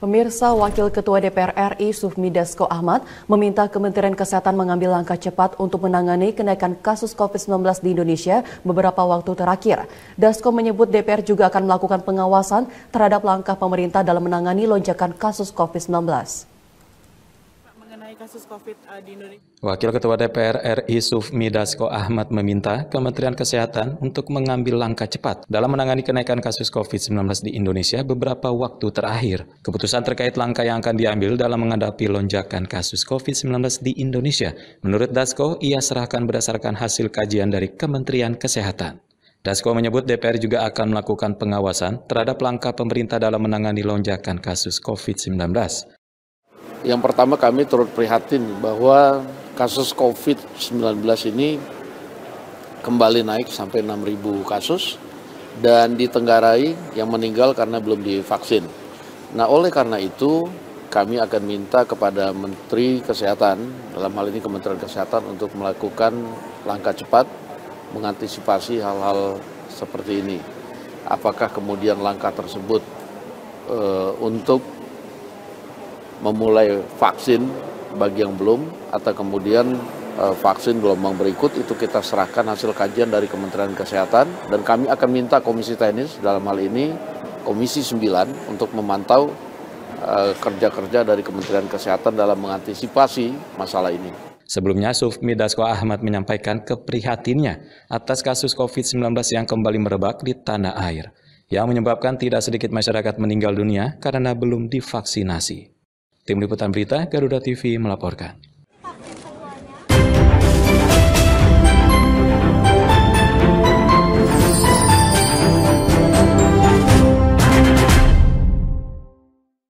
Pemirsa Wakil Ketua DPR RI Sufmi Dasko Ahmad meminta Kementerian Kesehatan mengambil langkah cepat untuk menangani kenaikan kasus COVID-19 di Indonesia beberapa waktu terakhir. Dasko menyebut DPR juga akan melakukan pengawasan terhadap langkah pemerintah dalam menangani lonjakan kasus COVID-19 kasus COVID eh, di Indonesia. Wakil Ketua DPR RI Sufmi Dasko Ahmad meminta Kementerian Kesehatan untuk mengambil langkah cepat dalam menangani kenaikan kasus COVID-19 di Indonesia beberapa waktu terakhir. Keputusan terkait langkah yang akan diambil dalam menghadapi lonjakan kasus COVID-19 di Indonesia, menurut Dasko, ia serahkan berdasarkan hasil kajian dari Kementerian Kesehatan. Dasko menyebut DPR juga akan melakukan pengawasan terhadap langkah pemerintah dalam menangani lonjakan kasus COVID-19. Yang pertama kami turut prihatin bahwa kasus COVID-19 ini kembali naik sampai 6.000 kasus dan ditenggarai yang meninggal karena belum divaksin. Nah, oleh karena itu kami akan minta kepada Menteri Kesehatan, dalam hal ini Kementerian Kesehatan untuk melakukan langkah cepat mengantisipasi hal-hal seperti ini. Apakah kemudian langkah tersebut e, untuk memulai vaksin bagi yang belum atau kemudian eh, vaksin gelombang berikut itu kita serahkan hasil kajian dari Kementerian Kesehatan dan kami akan minta Komisi Teknis dalam hal ini Komisi 9 untuk memantau eh, kerja-kerja dari Kementerian Kesehatan dalam mengantisipasi masalah ini. Sebelumnya, Sufmi Dasko Ahmad menyampaikan keprihatinnya atas kasus COVID-19 yang kembali merebak di tanah air, yang menyebabkan tidak sedikit masyarakat meninggal dunia karena belum divaksinasi. Tim Liputan Berita Garuda TV melaporkan.